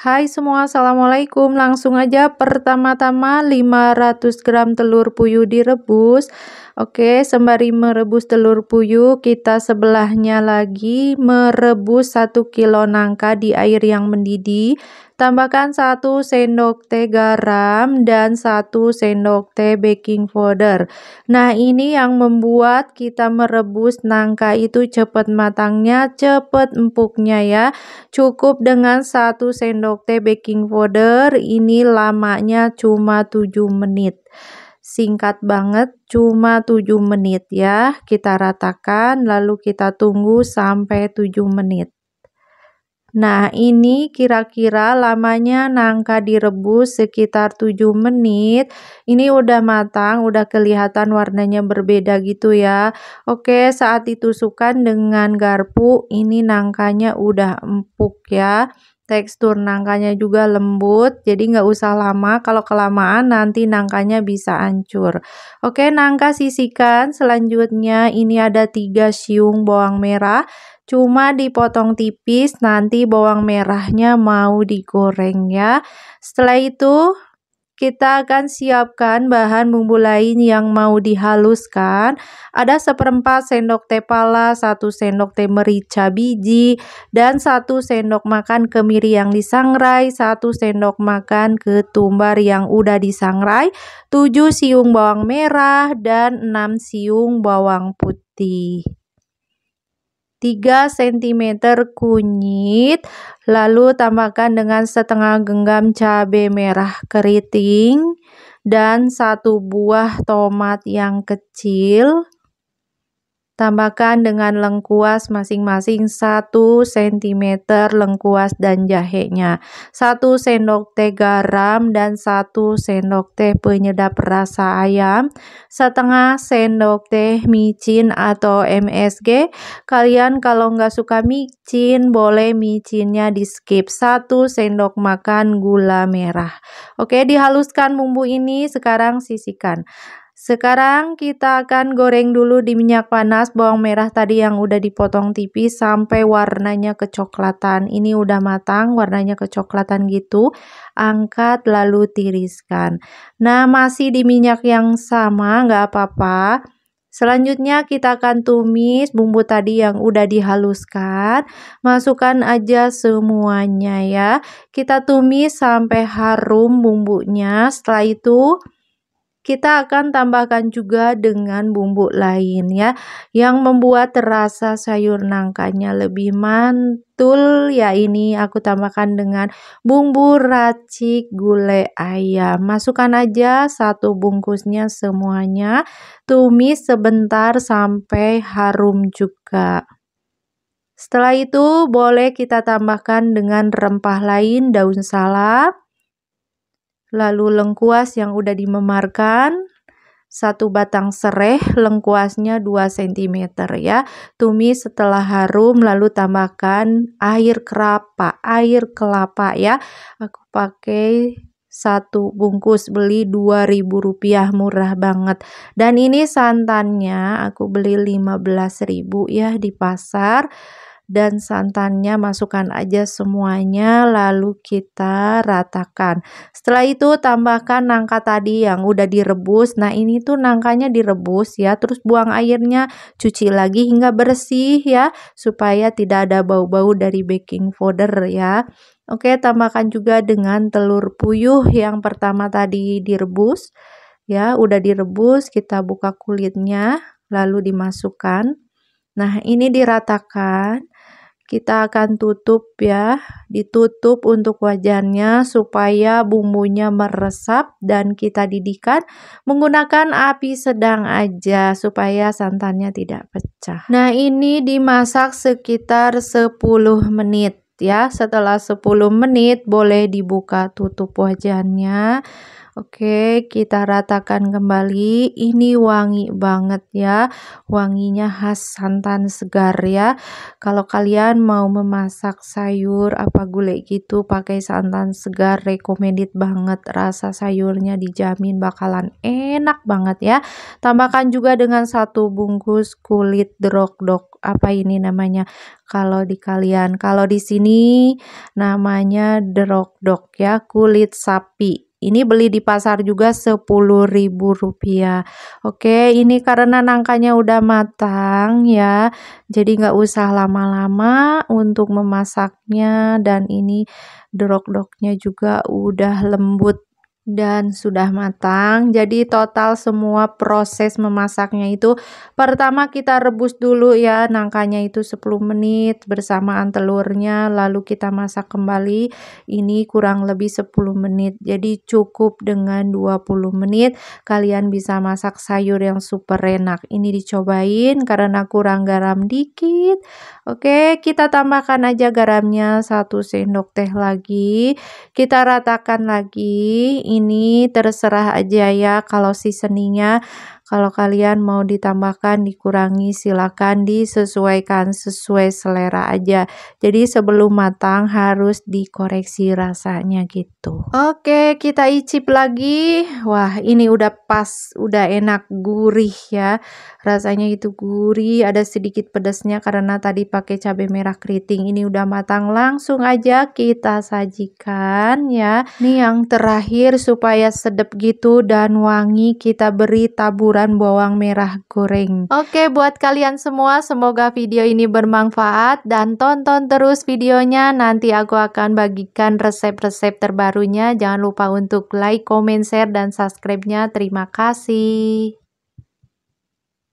Hai semua, Assalamualaikum. Langsung aja pertama-tama 500 gram telur puyuh direbus. Oke, sembari merebus telur puyuh, kita sebelahnya lagi merebus 1 kilo nangka di air yang mendidih. Tambahkan 1 sendok teh garam dan 1 sendok teh baking powder. Nah, ini yang membuat kita merebus nangka itu cepat matangnya, cepat empuknya ya. Cukup dengan 1 sendok teh baking powder, ini lamanya cuma 7 menit. Singkat banget, cuma 7 menit ya. Kita ratakan lalu kita tunggu sampai 7 menit. Nah, ini kira-kira lamanya nangka direbus sekitar 7 menit. Ini udah matang, udah kelihatan warnanya berbeda gitu ya. Oke, saat ditusukan dengan garpu, ini nangkanya udah empuk ya tekstur nangkanya juga lembut, jadi nggak usah lama. Kalau kelamaan nanti nangkanya bisa hancur. Oke, nangka sisikan. Selanjutnya ini ada tiga siung bawang merah. Cuma dipotong tipis, nanti bawang merahnya mau digoreng ya. Setelah itu kita akan siapkan bahan bumbu lain yang mau dihaluskan. Ada seperempat sendok teh pala, satu sendok teh merica biji, dan satu sendok makan kemiri yang disangrai, Satu sendok makan ketumbar yang udah disangrai, 7 siung bawang merah, dan 6 siung bawang putih. 3 cm kunyit, lalu tambahkan dengan setengah genggam cabai merah keriting dan satu buah tomat yang kecil. Tambahkan dengan lengkuas masing-masing 1 cm lengkuas dan jahenya, 1 sendok teh garam dan 1 sendok teh penyedap rasa ayam, setengah sendok teh micin atau MSG. Kalian kalau nggak suka micin, boleh micinnya di skip. 1 sendok makan gula merah. Oke, dihaluskan bumbu ini, sekarang sisihkan. Sekarang kita akan goreng dulu di minyak panas bawang merah tadi yang udah dipotong tipis sampai warnanya kecoklatan. Ini udah matang, warnanya kecoklatan gitu. Angkat lalu tiriskan. Nah, masih di minyak yang sama, nggak apa-apa. Selanjutnya kita akan tumis bumbu tadi yang udah dihaluskan. Masukkan aja semuanya ya. Kita tumis sampai harum bumbunya. Setelah itu kita akan tambahkan juga dengan bumbu lain ya yang membuat terasa sayur nangkanya lebih mantul ya ini aku tambahkan dengan bumbu racik gulai ayam masukkan aja satu bungkusnya semuanya tumis sebentar sampai harum juga setelah itu boleh kita tambahkan dengan rempah lain daun salam lalu lengkuas yang udah dimemarkan, satu batang sereh lengkuasnya 2 cm ya. Tumis setelah harum lalu tambahkan air kelapa, air kelapa ya. Aku pakai satu bungkus beli rp rupiah murah banget. Dan ini santannya aku beli belas 15000 ya di pasar dan santannya masukkan aja semuanya lalu kita ratakan setelah itu tambahkan nangka tadi yang udah direbus nah ini tuh nangkanya direbus ya terus buang airnya cuci lagi hingga bersih ya supaya tidak ada bau-bau dari baking powder ya Oke tambahkan juga dengan telur puyuh yang pertama tadi direbus ya udah direbus kita buka kulitnya lalu dimasukkan Nah, ini diratakan kita akan tutup ya, ditutup untuk wajannya supaya bumbunya meresap dan kita didihkan menggunakan api sedang aja supaya santannya tidak pecah. Nah, ini dimasak sekitar 10 menit ya. Setelah 10 menit boleh dibuka tutup wajannya Oke, kita ratakan kembali. Ini wangi banget ya. Wanginya khas santan segar ya. Kalau kalian mau memasak sayur apa gulai gitu pakai santan segar, recommended banget. Rasa sayurnya dijamin bakalan enak banget ya. Tambahkan juga dengan satu bungkus kulit drok-dok apa ini namanya kalau di kalian. Kalau di sini namanya drok-dok ya, kulit sapi ini beli di pasar juga Rp10.000. Oke, ini karena nangkanya udah matang ya. Jadi nggak usah lama-lama untuk memasaknya dan ini drok-droknya juga udah lembut dan sudah matang. Jadi total semua proses memasaknya itu pertama kita rebus dulu ya nangkanya itu 10 menit bersamaan telurnya lalu kita masak kembali. Ini kurang lebih 10 menit. Jadi cukup dengan 20 menit kalian bisa masak sayur yang super enak. Ini dicobain karena kurang garam dikit. Oke, kita tambahkan aja garamnya 1 sendok teh lagi. Kita ratakan lagi. Ini ini terserah aja ya kalau seasoningnya kalau kalian mau ditambahkan, dikurangi, silakan disesuaikan sesuai selera aja. Jadi sebelum matang harus dikoreksi rasanya gitu. Oke, kita icip lagi. Wah, ini udah pas, udah enak, gurih ya. Rasanya itu gurih, ada sedikit pedasnya karena tadi pakai cabai merah keriting. Ini udah matang, langsung aja kita sajikan ya. Ini yang terakhir supaya sedap gitu dan wangi, kita beri taburan campuran bawang merah goreng. Oke, buat kalian semua, semoga video ini bermanfaat dan tonton terus videonya. Nanti aku akan bagikan resep-resep terbarunya. Jangan lupa untuk like, comment, share, dan subscribe-nya. Terima kasih.